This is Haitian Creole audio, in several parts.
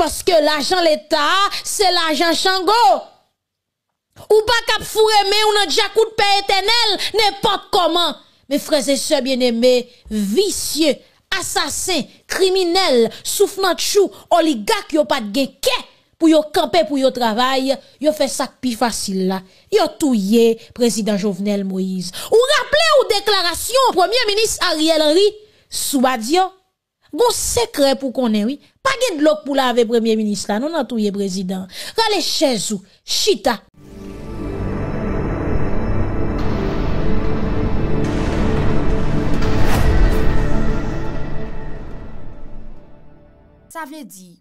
parce que l'argent l'État, c'est l'agent Chango. Ou pas cap fourrer mais on a déjà coup de paix éternel, n'importe comment. Mes frères et sœurs bien-aimés, vicieux, assassins, criminels, de chou, oligarques, y'a pas de qu'est. pour yo camper pour au travail, ont fait ça plus facile là. Yon touye président Jovenel Moïse. Ou rappelez ou déclaration premier ministre Ariel Henry, Soubadio, Bon sekre pou konen, oui. Pagè d'lok pou la ave premier-ministre la. Non an touye, prezident. Rale chèzou. Chita. Sa vè di.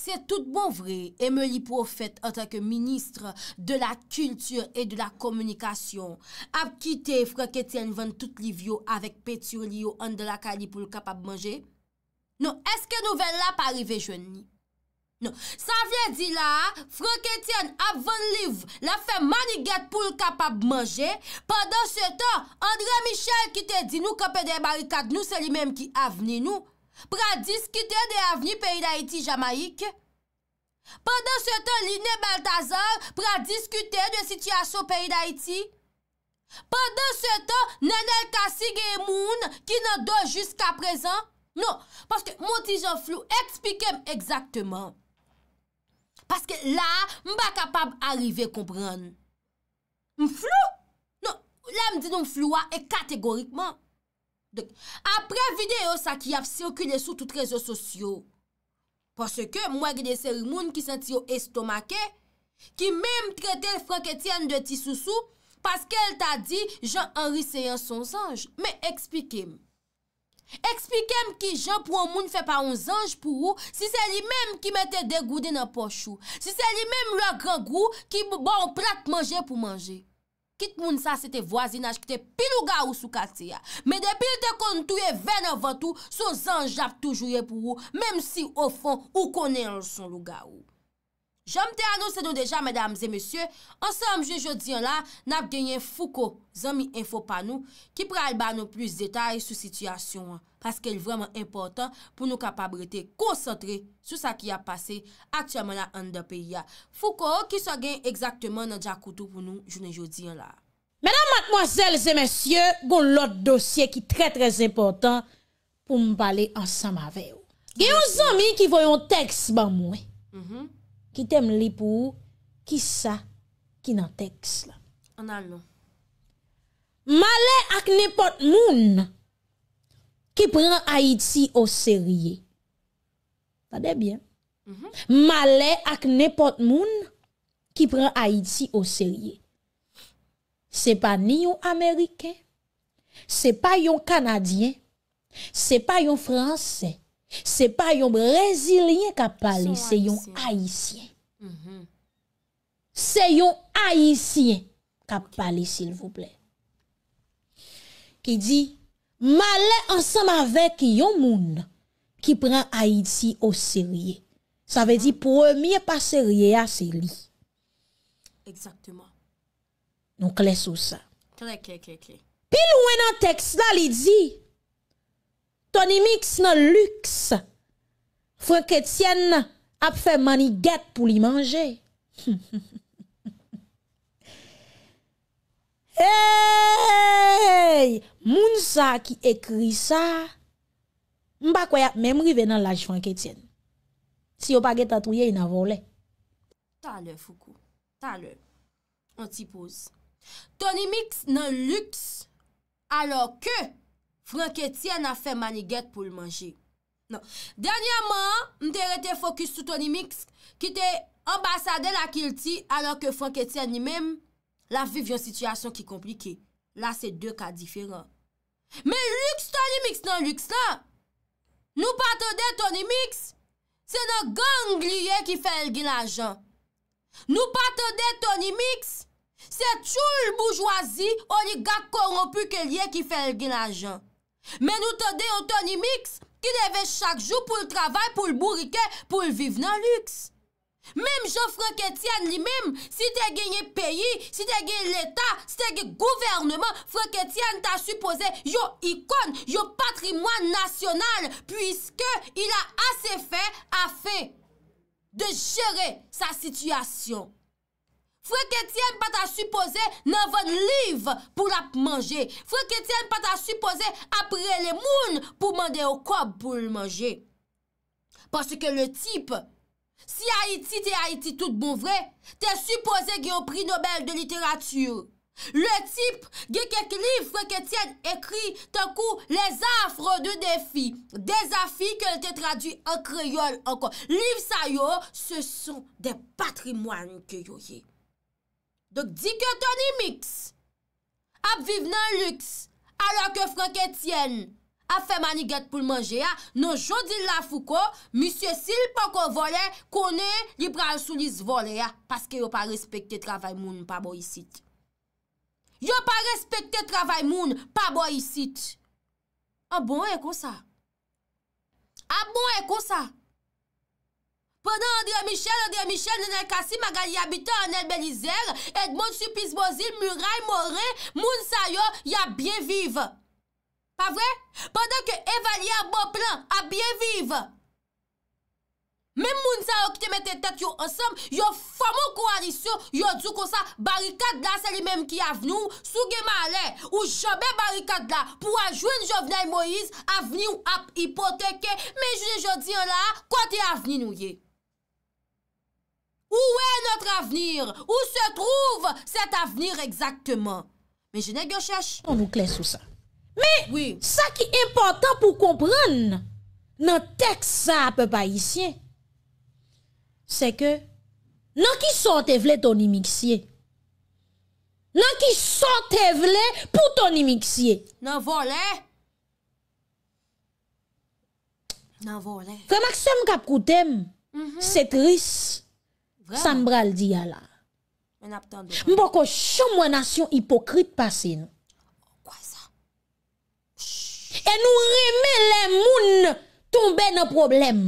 Se tout bon vre, eme li pou ou fèt an takè ministre de la kultûre e de la komunikasyon. Ab kite fwa keten vèn tout li vyo avèk peti ou li yo an de la kali pou l'kapab manje. Non, eske nouvel la pa rive jwen ni? Non, sa vye di la, Frank Etienne avon liv la fe maniget pou l kapab manje, pandan se tan, André Michel ki te di nou kapè de barikad nou, se li menm ki aveni nou, pra diskite de aveni peyi da iti Jamaik. Pandan se tan, Liné Balthazar, pra diskite de sityaso peyi da iti. Pandan se tan, Nenel Kassi Geymoun, ki nan do jiska prezan, Non, paske moti jan flou, ekspikem eksakteman. Paske la, mba kapab arive kompran. M flou? Non, la m di nou m flouwa e kategorikman. Dek, apre videyo sa ki ap sirkule sou tout rezo sosyo. Paske m wage de seri moun ki senti yo estomake, ki mem tretel Frank Etienne de ti sou sou, paske el ta di, jan anri se yon son sanj. Men ekspikem. Ekspikem ki jan pou an moun fè pa an zanj pou ou, si se li mèm ki mète degou di nan pochou, si se li mèm lakangou ki ba an prat manje pou manje. Kit moun sa se te voisinaj ki te pil ou ga ou sou kati ya, me depil te kontouye ven avan tou, so zanj ap toujouye pou ou, mèm si ou fon ou konen an son luga ou. Jom te anonsen nou deja, mesdames et messieurs, ansam, jounen joudi an la, nap genyen fouko zami info pa nou ki pral ba nou plus detay sou situasyon an. Paske el vreman important pou nou kapabrete koncentre sou sa ki ap pase aktiaman la an de pe ya. Fouko ki sa genyen ekzaktman nan jakoutou pou nou jounen joudi an la. Mesdames, matmoazelles et messieurs, goun lot dosye ki tre tre important pou mbale ansam aveyo. Genyon zami ki voyon tek si ban mwen. Mh-mh. qui t'aime li pour qui ça qui dans texte là en allons malé ak n'importe moun qui prend Haïti au sérieux Tade bien mm -hmm. malé ak n'importe moun qui prend Haïti au sérieux c'est pas ni un américain c'est pas un canadien c'est pas un français Se pa yon Brezilyen ka pali, se yon Haitien. Mhm. Se yon Haitien ka pali, sil vouple. Ki di, ma le ansam avek yon moun ki pran Haiti o seriye. Sa ve di, premye paseriye a seri. Exactement. Nou kles ou sa. Kles, kles, kles. Pi lwen an tekst la li di... Tony Mix nan lüks, Frenk Etienne ap fè mani get pou li manje. Hey, moun sa ki ekri sa, mba kway ap memri venan laj Frenk Etienne. Si yo pa get tatouye, yon avole. Tanle Foukou, tanle. On ti pose. Tony Mix nan lüks, alo ke... Frank Etienne a fe maniget pou l manje. Non. Danyaman, mte rete fokus sou Tony Mix ki te ambasade la kil ti anan ke Frank Etienne ni mem la viv yon sityasyon ki komplike. La se de ka diferan. Me luks Tony Mix nan luks nan. Nou pato de Tony Mix, se nan gang liye ki fel gin ajan. Nou pato de Tony Mix, se choul boujwazi o li gag koron pu ke liye ki fel gin ajan. Men nou te de antonimiks ki leve chak jou pou l travay, pou l bourike, pou l vive nan liks. Mem jofre Ketian li mem, si te genye peyi, si te genye leta, si te genye gouvernement, Frenk Ketian ta suppose yo ikon, yo patrimwan nasyonal, pwiske il a ase fe afe de jere sa sityasyon. Frèk Etienne pat a supposè nan von liv pou la manje. Frèk Etienne pat a supposè apre le moun pou mande o kob pou l manje. Paske le tip, si Haiti te Haiti tout bon vre, te supposè ge yon prix Nobel de literature. Le tip ge kek liv Frèk Etienne ekri tan kou le zafre de defi. De zafi ke l te tradu an kreyol an kroyol. Liv sa yo se son de patrimoine ke yoye. Dok di ke Tony Mix ap vive nan lüks alò ke Frank Etienne ap fè manigèt pou l'mange ya, non jodi la fou ko, misye sil pa kon vole, kone li pral sou li zvole ya, paske yo pa respekte travay moun pa bo yisit. Yo pa respekte travay moun pa bo yisit. A ah bon e kon sa? A ah bon e kon sa? Pendan André Michel, André Michel, Nenel Kassi, Magali Abita, Anel Belizer, Edmond, Supis Bozil, Muraï, Moré, Mounsa yo, ya bien vive. Pa vre? Pendan ke Evalia Boplan, a bien vive. Mem Mounsa yo ki te mette tek yo ansam, yo fomo kouari sou, yo djou konsa, Barikadla se li menm ki avnou, souge male, ou chobè Barikadla, pou a jwen jovnei Moïse, avnou ap hipoteke, me jwen jodi yo la, kote avnou nou ye. Ouè notre avenir? Ou se trouve cet avenir exactement? Mè genè gyo chèche? Mè, sa ki important pou komprèn nan tek sa apè pa isyen, se ke, nan ki son te vle ton imiksye? Nan ki son te vle pou ton imiksye? Nan volè? Nan volè? Fè maksem kap koutèm, se tris, Sambra l diya la. Mpo ko chan mwenasyon hipokrit pasen. Kwa sa? E nou reme le moun tombe no problem.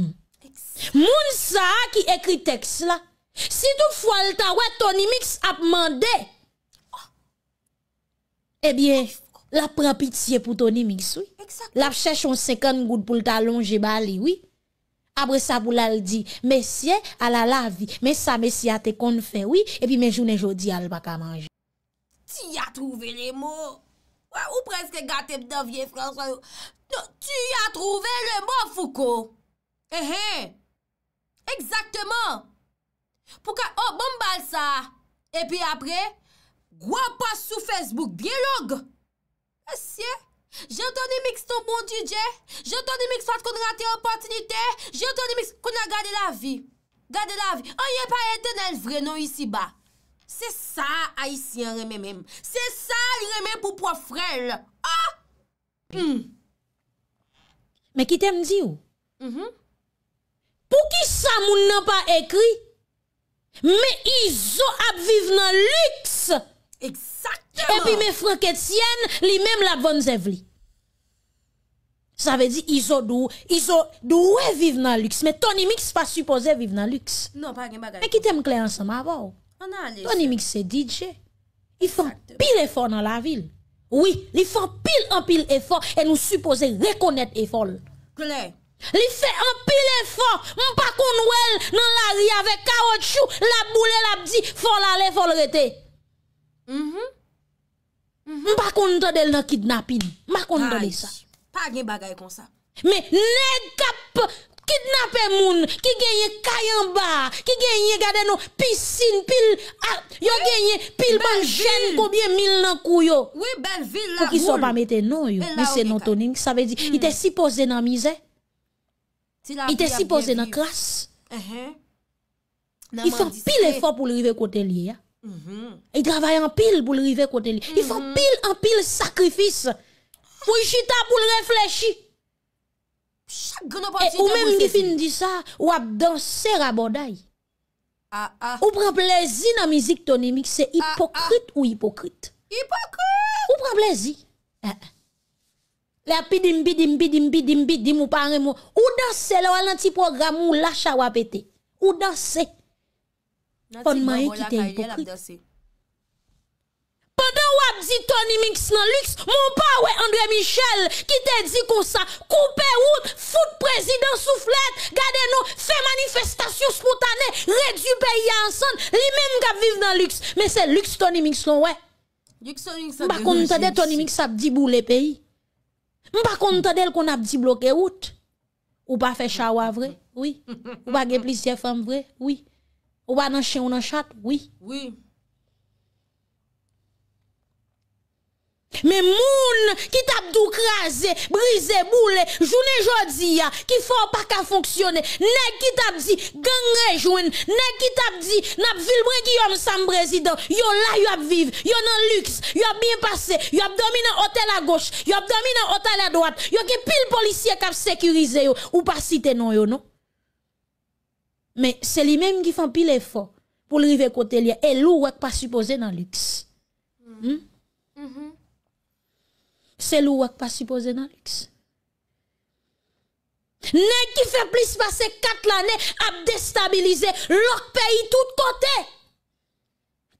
Moun sa ki ekri teks la. Si tou fwalta we Tony Mix ap mande. Ah. E eh bie ah, la prapitiye pou Tony Mix. La chèchon sekon goud pou l talon je bali. Abre sa boulal di, mesye ala lavi, mes sa mesye ate kon fewi, epi men jounen jodi al baka manje. Ti a trouve le mo? Ou prezke gateb devye François ou? Ti a trouve le mo, Foucault? Ehe, ekzakteman. Eh. Pouka, oh, bon bal sa. Epi apre, gwa pas sou Facebook biyelogue. E siye. Je toni miks ton bon tudje. Je toni miks fat kon rate opotinite. Je toni miks kon a gade la vi. Gade la vi. On yon pa ete nan vre non isi ba. Se sa a isi an reme men. Se sa an reme pou pofrel. Ah! Ha! Hmm. Me ki tem di ou? Mh mh. Pou ki sa moun nan pa ekri? Me izo ap vive nan liks. Exact. Et puis mes Franck Etienne, lui-même la bonne Zevli. Ça veut dire ils ont ils ont vivre dans le luxe, mais Tony Mix pas supposé vivre dans le luxe. Non, pas bagage. Mais qui t'aime clair ensemble avant Tony Mix c'est DJ. Il fait pile effort dans la ville. Oui, il fait pile en pile effort et nous supposons reconnaître effort. Claire. Il fait pile pile effort. On pas qu'on kon la rue avec caoutchouc. la boule la bdi, Faut l'aller faut le rete. -hmm. Mpa mhm. kontra del na kidnapin Mpa kontra de sa Pa gen bagay kon sa Me negap kidnapen moun Ki genye kayan ba Ki genye gade nou pisin Yo eh, genye pil ban jen Kobye mil nan kou yo Fou ki so ba meten nou yo Mise non tonin Sa ve di ite sipoze nan mize Ite sipoze nan klas I fan pil efor pou li rive kote li ya Mm-hmm. Il travaille en pile pour le river côté. Il font mm-hmm. pile en pile sacrifice. chita pour le réfléchir. Et ou même qui finit dit ça, ou danser à ah, ah. Ou prend plaisir dans la musique tonimique, c'est ah, hypocrite ou hypocrite? Hypocrite! Ou prend plaisir? La ou ou danser là, programme ou lâche à pété. Ou danser. Ponman yon ki te Pendant ou ap di Tony Mix nan lux, mon pa oué André Michel qui te dit qu'on sa, coupe ou fout soufflette, soufflet, gade nou, manifestation manifestation spontane, redu pays ensemble, li même kap viv dans lux. Mais c'est lux Tony Mix non we. Mbakon de Tony Mix ap di boule pays. peyi. Mbakon ntade l kon ap di bloke route. Ou pas fait chawa vrai? oui. Ou pas ge plusieurs femmes vrai? oui. Ou pas dans chien ou dans chat, oui. Oui. Mais moun ki tape dou krasè, brise boule, jounen jodi ya, ki faut pa ka fonctionner, neg ki tap di gang rejouen, ne ki tape di nap vilbren ki yom sam président, yon la yo ap yon yo nan luxe, yo bien passé, yo ap nan a gauche, yo ap droite, nan hotel a doat, yo ki pile policier kap ou pas cité non yo non? Mais c'est lui-même qui fait pile effort pour arriver river côté lui. Et l'ou pas supposé dans luxe. Mm. Hmm? Mm-hmm. C'est Mm? qui C'est pas supposé dans luxe. Nèg qui fait plus passer 4 années à déstabiliser l'autre pays de tous côtés.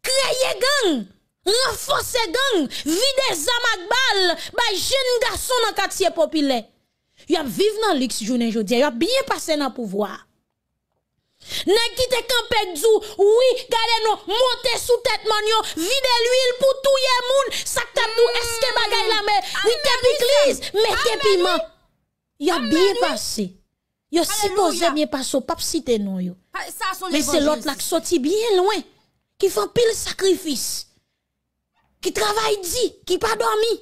Créer gang, renforcer gang, vider de balles, bah, jeune garçon dans quartier populaire. Y a vivre dans luxe journée il y a bien passé dans le pouvoir. Nèg qui te campé oui, gade nous montez sous tête man vide l'huile pour touyer moun, sak t'a tout hmm. est-ce que bagay la mais, oui mettez piment. Y a bien passé. Yo supposé bien passé, pas citer non yo. Ah, mais c'est l'autre qui sorti bien loin, qui font pile sacrifice. Qui travaille dit, qui pas dormi.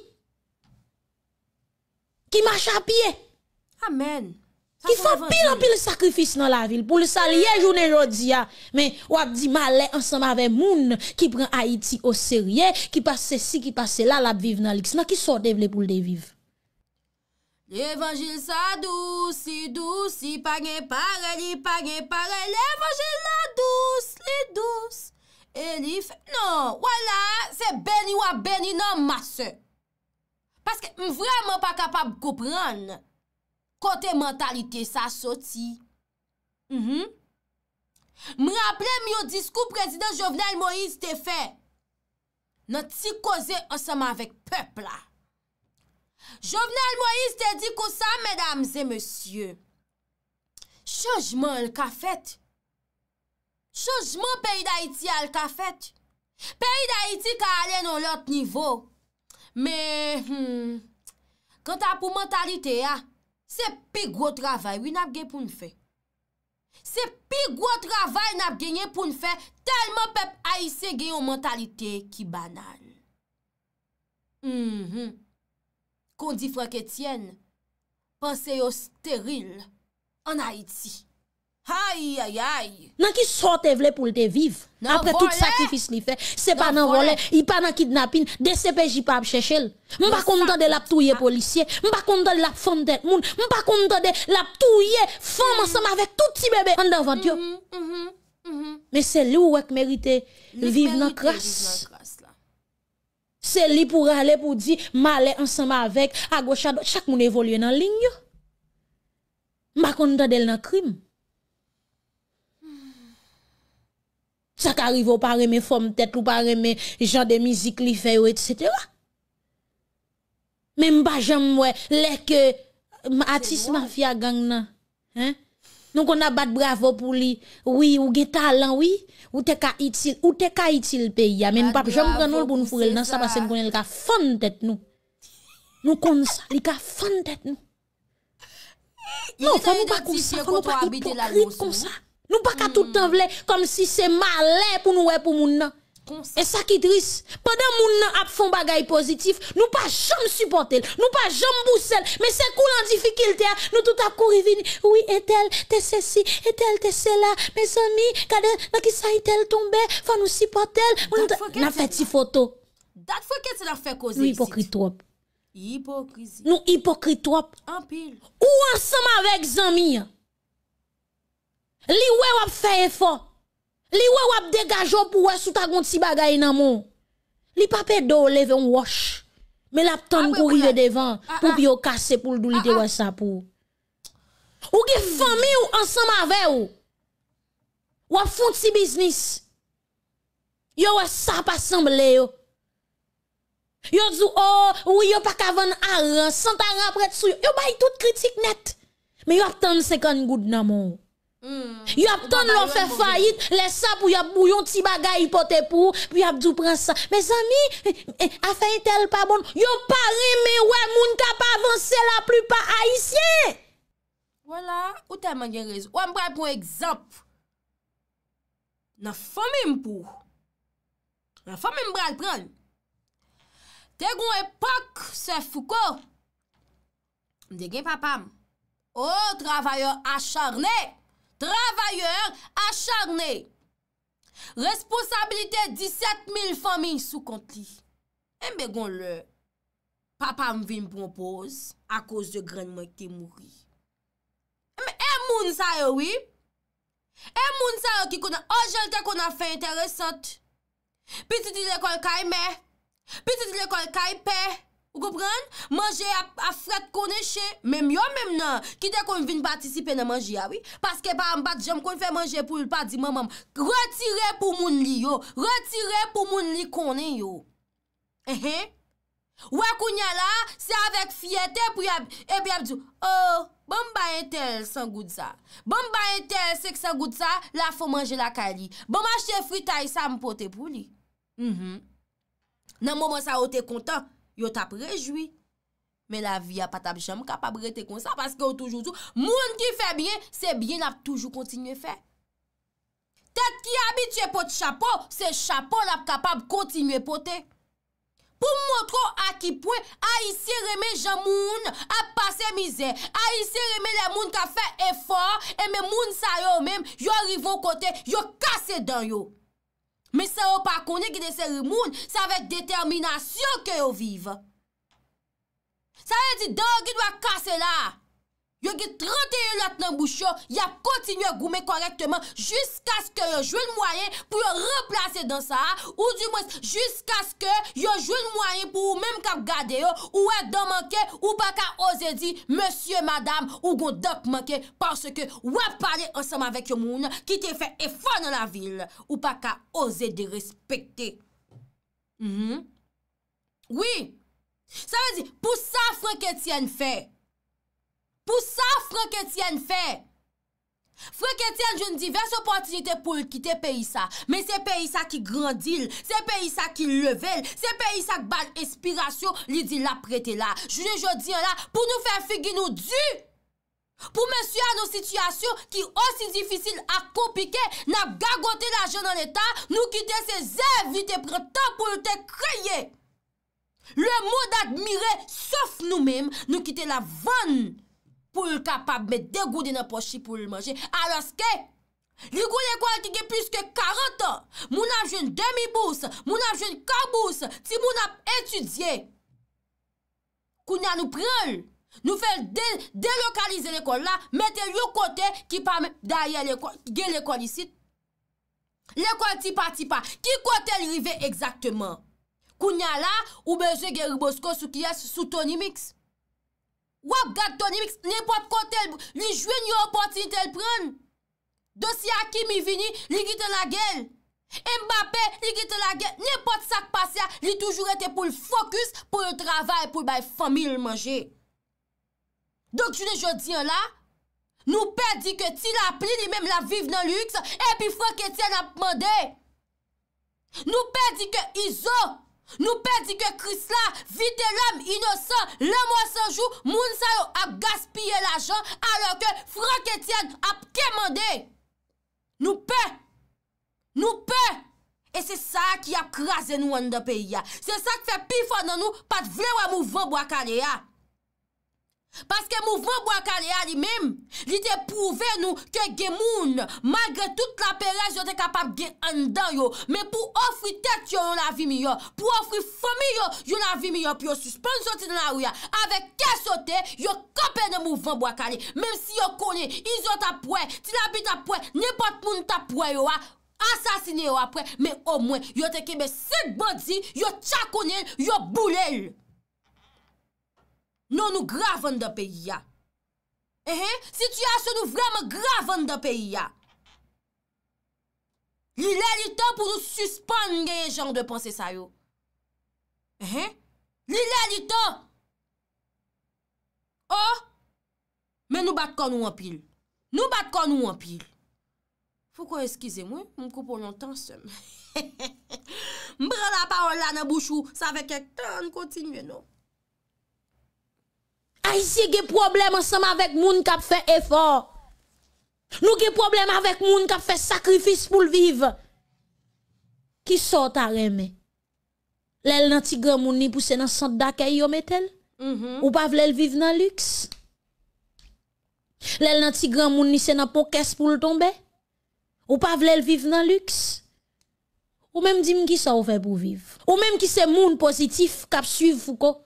Qui marche à pied. Amen. Ki fwa pil an pil sakrifis nan la vil pou li sa liye jounen jodi ya. Men wap di male ansanm ave moun ki pren Haiti o serye, ki pase si, ki pase la, la ap vive nan li. Kisna ki sotev le pou li deviv. L'evangil sa dou, si dou, si pange pare, li pange pare, l'evangil la dou, li dou, li fwe. Non, wala, se beni wap beni nan masse. Paske m vreman pa kapab koupranne. kote mentalite sa soti. Mwen mhm. aple mwen yo diskou prezident Jovenel Moïse te fe, nan ti koze anseman vek pepla. Jovenel Moïse te di kousa, medamze, monsye, chojman l ka fet, chojman peyi da iti al ka fet, peyi da iti ka ale non lot nivou. Me, hmm, kanta pou mentalite ya, Se pi gwo travay wi nap genye pou n'fe. Se pi gwo travay nap genye pou n'fe, telman pep aise genyo mentalite ki banal. Mh mh, kon di Frank Etienne, panse yo steril an Haiti. Aïe, aïe, aïe. Nan qui sorte vle pour te vivre? Après tout sacrifice li fait, c'est pas dans volé il pas dans kidnapping, DCPJ pas chercher. M'pa pas content de la touye policier, m'pa pas content de la femme je moun, m'pa pas content de mm-hmm. mm-hmm, mm-hmm, la touye femme ensemble avec tout petit bébé en devant yo. Mais c'est lui ou qui mérite vivre dans grâce. C'est lui pour aller pour dire, m'aller ensemble avec, à chaque moun évolue dans ligne. M'pa content de dans crime. Ça qu'arrive au pas mes formes tête ou pas mes gens de musique li fait etc. Même pas jamais ouais, les que euh, artiste mafia gang nan. Hein? Donc on a bat bravo pour lui. Oui, ou gen talent, oui. Ou t'es ka utile ou t'es ka utile pays. Même pas jamais prendre nous pour nous fourrer dans ça parce que connaît le ka fond tête nous. Nous connaissons ça, il ka fond tête nous. Non, faut nous pas comme ça, faut nous pas comme ça. Nous pas qu'à tout temps comme si c'est malais pour nous pour moun nan. Et ça qui triste. Pendant nous nan a font bagay positif, nous pas jamais supporter, nous pas jamais boussel, mais c'est cool en difficulté, hein. nous tout à courir vini. Oui, et tel, t'es ceci, et tel, t'es cela. Mes amis, kade, na qui ça est tel tombé, faut nous supporter. On a fait des photos. Date fois qu'est-ce qu'on a fait causer. Hypocrite trop. Hypocrisie. Nous hypocrite trop. En pile. Ou ensemble avec amis. Hein. Li wè wap fèye fò. Li wè wap degajò pou wè souta goun si bagay nan moun. Li pape do leve yon wòsh. Me lap ton ah, kourive devan ah, pou bi ah. yon kase pou l'doulite wè sa pou. Ou gif fò mi yon ansan ma vè yon. Wap foun si biznis. Yon wè sa pa sanble yon. Yon zou ou oh, yon pa kavan aran. Santan apret sou yon. Yon bay tout kritik net. Me yon ap ton sekan goun nan moun. Mm. yo ap ton lor fe fayit lesa pou yo ap bouyon ti bagay ipote pou, pou yo ap djou pransa me zami, a fayit el pa bon yo pari me we moun ka pa avanse la plupa a isye wala ou te man gen rezi, ou an bral pou ekzamp nan fomim pou nan fomim bral pran te goun epak se fuko de gen papam m'm. ou oh, travayor acharne travayeur acharne, responsabilite 17.000 fami sou konti. E eh, mbe gon lè, papa m vi m pompose a kouse de grenman ki mouri. E eh, m eh, moun sa yo wè, e m moun sa yo ki kona ojelte kona fe interesant, piti di lekol kayme, piti di lekol kaype, Mange a fred konen che, mèm yo mèm nan, ki de kon vin patisipe nan manji ya, paske pa mbat jem kon fè manje pou l pa di mamam, retire pou moun li yo, retire pou moun li konen yo. Ou akoun ya la, se avèk fiyete pou yab, ebyab di yo, oh, bom bayen tel san gout sa, bom bayen tel se san gout sa, la fò manje la kali, bom achte fritay sa mpote pou li. Mhm. Nan momo sa ote kontan, Yo tap rejoui, men la vi ap patab jaman kapab rete kon sa, paske yo toujou tou, moun ki fe bie, se bie la pou toujou kontinye fe. Tet ki abitye pote chapo, se chapo la pou kapab kontinye pote. Pou mwotro a ki pwen, a isi reme jaman, a pase mizè, a isi reme la moun ka fe efor, e men moun sa yo men, yo rivo kote, yo kase dan yo. Men se yo pa koni gide seri moun, se avèk determinasyon ke yo viv. Se yè di dan, gide wak kase la. Yo ge 31 lot nan bouchon, ya kontinu yo goume korektman jiska sk yo jwen mwayen pou yo replase dan sa, ou du mwen, jiska sk yo jwen mwayen pou yo menm kap gade yo, ou e don manke, ou pa ka oze di monsye, madame, ou gon dok manke parce ke ou e pale ansam avek yo moun ki te fe e fon nan la vil, ou pa ka oze de respekte. Mhm. Oui, sa ve di, pou sa frek et sien fè, Pou sa Frank Etienne fè. Frank Etienne joun divers opantinite pou l'kite peyisa. Men se peyisa ki grandil, se peyisa ki level, se peyisa ki bal espirasyo, li di la prete la. Jouni joun di an la pou nou fè figi nou du. Pou men sya nou situasyon ki osi difisil a kopike, na gagote la joun an etan, nou kite se zèv, li te preta pou l te kreye. Le mou d'admire, sof nou mèm, nou kite la vanne. pou l kapap me degou di nan pochi pou l manje. Alos ke? Likou l ekol ki ge plus ke 40 an, moun ap joun demi bous, moun ap joun ka bous, ti moun ap etudye. Kounya nou prel, nou fel delokalize l ekol la, mette yon kote ki pa mè, da ye l ekol isit. L ekol ti pa ti pa, ki kote l rive exactement? Kounya la, oubeze geribosko sou kyes, sou tonimiks. Wap gade ton imeks, nipot kontel, li jwen yon poti nitel pran. Dosya ki mi vini, li giton la gel. Mbapè, li giton la gel, nipot sak pasya, li toujou rete pou l fokus, pou l travay, pou bay fami l manje. Dok jounen jodi an la, nou pè di ke ti la pli, li mem la viv nan l uks, e pi fwa ke ti an ap mande. Nou pè di ke izo. Nou pe di ke kris la, vi de lèm inosan, lèm an sanjou, moun sa yo ap gaspye l'ajan, alo ke Frank Etienne ap kemande. Nou pe, nou pe, e se sa ki ap krasen wènd ap e ya. Se sa ki fe pifan nan nou pat vle wèm ouvan wakane ya. Paske mouvman Bwakare a li mem, li te pouve nou ke gemoun, magre tout la perej yo te kapap gen andan yo, men pou ofri tek yo yon la vi mi yo, pou ofri fomi yo, yon la vi mi yo, pi yo suspensyon ti nan a ou ya, avek kes yo te, yo kapen de mouvman Bwakare, menm si yo konen, izo ta pwe, ti la bita pwe, nepot moun ta pwe yo a, asasine yo a pwe, men o mwen, yo te kebe set body, yo chakonel, yo boulel. Non nou nou gravan da peyi ya. Ehe, si ti a se nou vreman gravan da peyi ya. Li lelita pou nou suspan ngeye jan de panse sayo. Ehe, li lelita. Oh, men nou bat kon ou an pil. Nou bat kon ou an pil. Fou kon eskize mwen, moun koupon lontan semen. Mbran la parol la nan bouchou, sa vek ek tan kontinye nou. y a problème ensemble avec gens qui fait effort. Nous avons problèmes avec gens qui fait sacrifice pour vivre. Qui sort à remet? L'el nan tigre moun ni pousse nan centre d'accueil yo metel? Mm Ou pas vle vivre dans luxe? L'el nan tigre moun ni c'est dans pour le tomber? Ou pas vle vivre dans luxe? Ou même dim qui sont ou pour vivre? Ou même qui c'est moun positif qui suivent Foucault?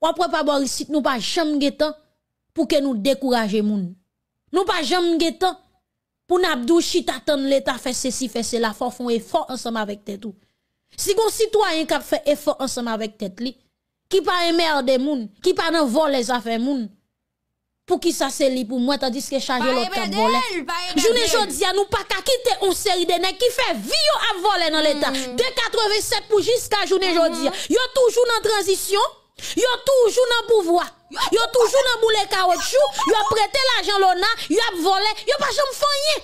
on peut pas ici, nous pas jamais temps pour que nous décourager moun. Nous pas jamais temps pour n'abdou attendre l'état fait ceci fait cela, faut font effort ensemble avec tête tout. Si un citoyen qui fait effort ensemble avec tête li, qui pas emmerder moun, qui pas dans vol les affaires moun. Pour qui ça c'est li pour moi tandis que charger l'autre cap voler. Journée jodi nous pas qu'à quitter une série de nèg qui fait vieux à voler dans l'état. Hmm. De 87 pour jusqu'à journée jodi. Hmm. Yo toujours en transition. Yo toujours dans pouvoir. Yo toujours dans boulet caoutchouc, yo prêté l'argent l'ona, yo volé, yo pas jamais foyer.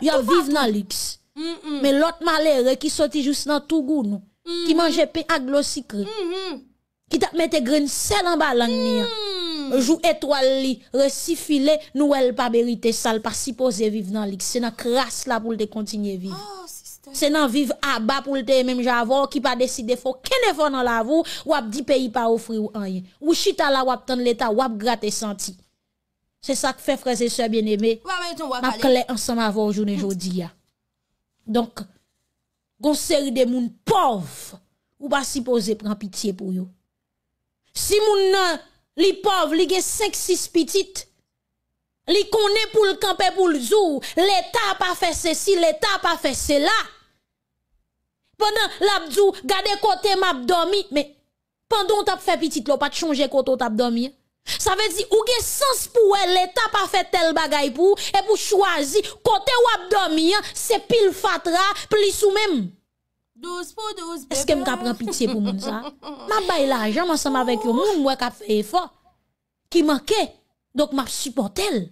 Yo vivent dans luxe. Mais l'autre malheur qui sorti juste dans tout goût nous, qui mm-hmm. mangeait pain à glos mm-hmm. Qui t'a mette grain sel en balangni. Mm-hmm. Jou étoile li, recifilé, nous elle pas mérité ça, pas supposé vivre dans luxe. C'est dans crasse là pour le continuer vivre. Oh, c'est dans vivre à bas pour le même javo qui pas il faut qu'elle effort dans la ou a dit pays pas offrir ou rien. Ou chita la ou a l'état ou a gratter senti. C'est ça que fait Frère et sœurs bien aimé On clé ensemble avant journée aujourd'hui. Donc gon série de moun pauvres ou pas supposé prendre pitié pour eux. Si moun li pauvre, li gen 5 6 petites Li connaît pour le camper pour le jour, l'état pas fait ceci, l'état pas fait cela. Pendan la bdou, gade kote m ap domi, me, pendon tap fe pitit lo, pat chonje koto tap domi. Sa vezi, ouge sens pou we, le tap a fe tel bagay pou, e pou chwazi, kote ou ap domi, se pil fatra, plis ou mem. Eske m kapre piti pou moun sa? Ma bay la, jaman sa ma vekyo, moun mwe kap fe e fa, ki manke, dok map supportel.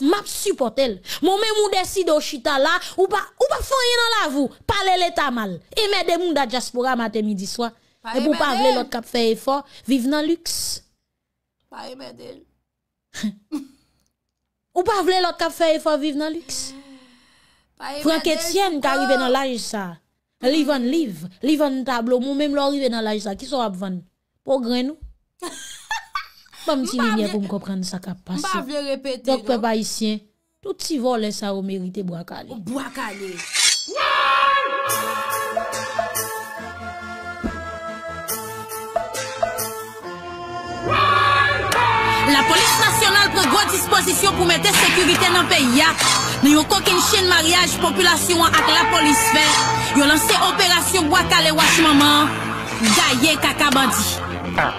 M ap supote el. Mome moun desi do chita la, ou pa foye nan la vou, palele ta mal. E mède moun da diaspora matè midi swa. E pou pa vle lòt kap fèye fò, vive nan lüks. Pa e mède el. Ou pa vle lòt kap fèye fò, vive nan lüks. Pa e mède el. Fwenk etsyen ka rive nan la jisa. Liv an liv. Liv an tablo moun mèm lò rive nan la jisa. Ki sou apvan? Po grenou. Ha ha ha. Mpa mti rinye pou mkoprande sa kapasyon. Mpa vye repete. Dok pe bayisyen, tout si volen sa o merite Bwakale. O Bwakale. WAN! WAN! WAN! La polis nasyonal prego disposisyon pou mette sekurite nan peyak. Nyo kokin chen mariage populasyon ak la polis fè. Yo lanse operasyon Bwakale wach maman. Jaye kaka bandi. Ah.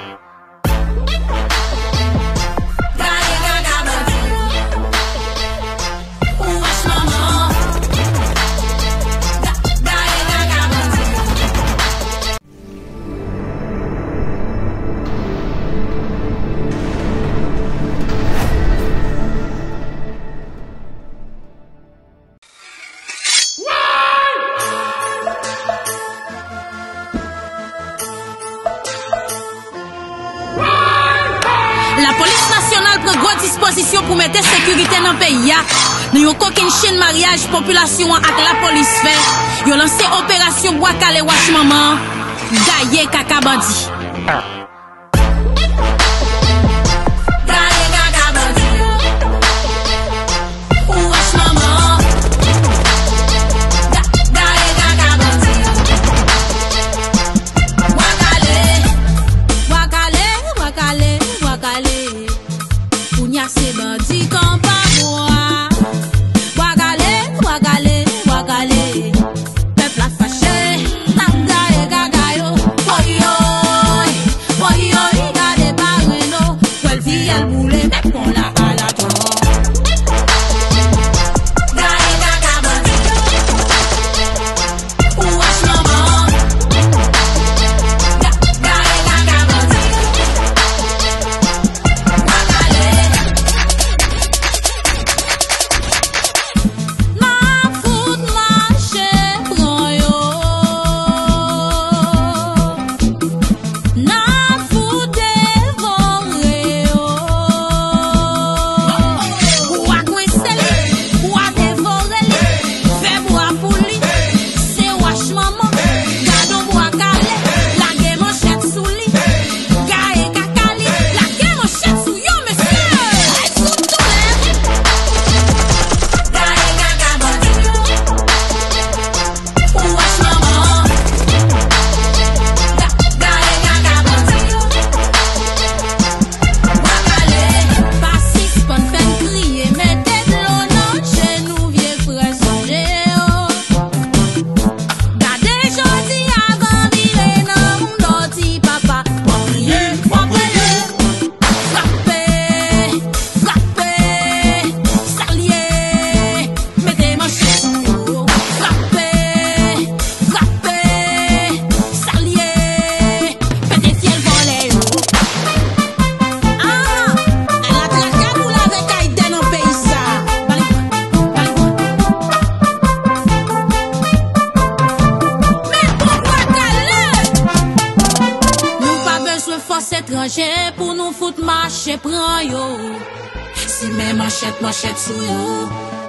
Ngo disposisyon pou mette sekurite nan peyak Nyo kokin chine mariage Populasyon ak la polis fe Yo lanse operasyon wakale wak maman Daye kakabandi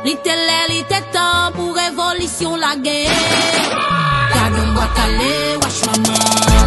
Li tè lè, li tè tan, pou revolisyon la gen Kade mwa kale, wach waman